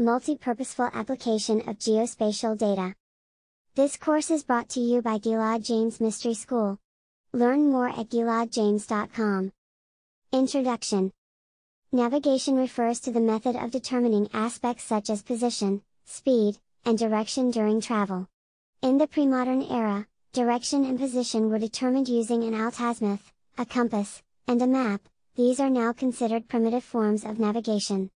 multi-purposeful application of geospatial data. This course is brought to you by Gilad James Mystery School. Learn more at giladjames.com. Introduction Navigation refers to the method of determining aspects such as position, speed, and direction during travel. In the pre-modern era, direction and position were determined using an altazimuth, a compass, and a map, these are now considered primitive forms of navigation.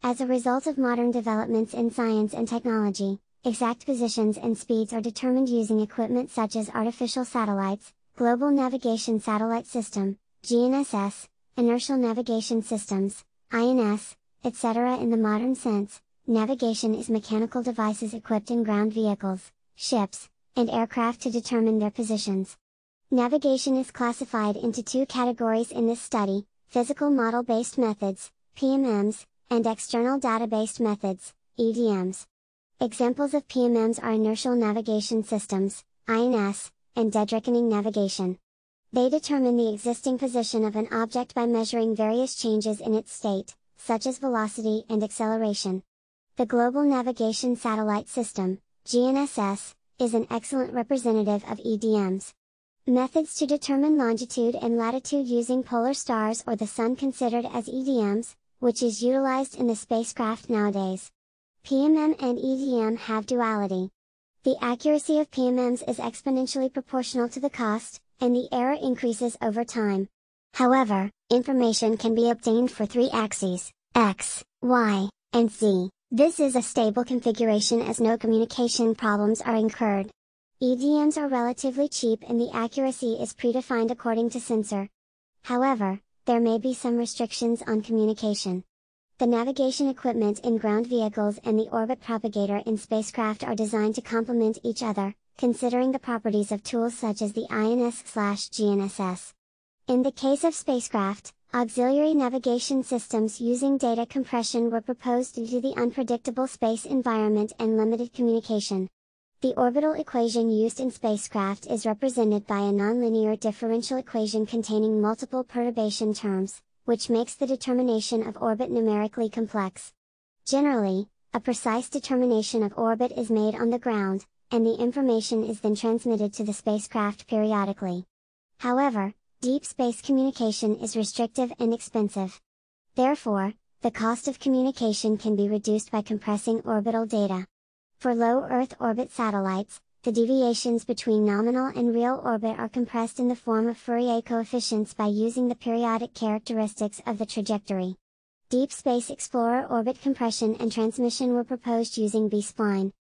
As a result of modern developments in science and technology, exact positions and speeds are determined using equipment such as artificial satellites, Global Navigation Satellite System, GNSS, Inertial Navigation Systems, INS, etc. In the modern sense, navigation is mechanical devices equipped in ground vehicles, ships, and aircraft to determine their positions. Navigation is classified into two categories in this study, physical model-based methods, PMMs, and external database methods, EDMs. Examples of PMMs are inertial navigation systems, INS, and dead reckoning navigation. They determine the existing position of an object by measuring various changes in its state, such as velocity and acceleration. The Global Navigation Satellite System, GNSS, is an excellent representative of EDMs. Methods to determine longitude and latitude using polar stars or the sun considered as EDMs, which is utilized in the spacecraft nowadays. PMM and EDM have duality. The accuracy of PMMs is exponentially proportional to the cost, and the error increases over time. However, information can be obtained for three axes, X, Y, and Z. This is a stable configuration as no communication problems are incurred. EDMs are relatively cheap and the accuracy is predefined according to sensor. However, there may be some restrictions on communication. The navigation equipment in ground vehicles and the orbit propagator in spacecraft are designed to complement each other, considering the properties of tools such as the INS-GNSS. In the case of spacecraft, auxiliary navigation systems using data compression were proposed due to the unpredictable space environment and limited communication. The orbital equation used in spacecraft is represented by a nonlinear differential equation containing multiple perturbation terms, which makes the determination of orbit numerically complex. Generally, a precise determination of orbit is made on the ground, and the information is then transmitted to the spacecraft periodically. However, deep space communication is restrictive and expensive. Therefore, the cost of communication can be reduced by compressing orbital data. For low Earth orbit satellites, the deviations between nominal and real orbit are compressed in the form of Fourier coefficients by using the periodic characteristics of the trajectory. Deep Space Explorer orbit compression and transmission were proposed using B-spline,